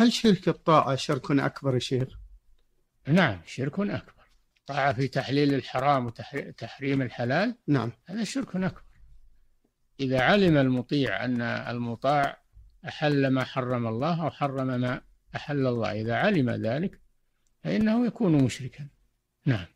هل شرك الطاعة شرك أكبر يا شيخ؟ نعم شرك أكبر طاعة في تحليل الحرام وتحريم الحلال نعم هذا شرك أكبر إذا علم المطيع أن المطاع أحل ما حرم الله أو حرم ما أحل الله إذا علم ذلك فإنه يكون مشركا نعم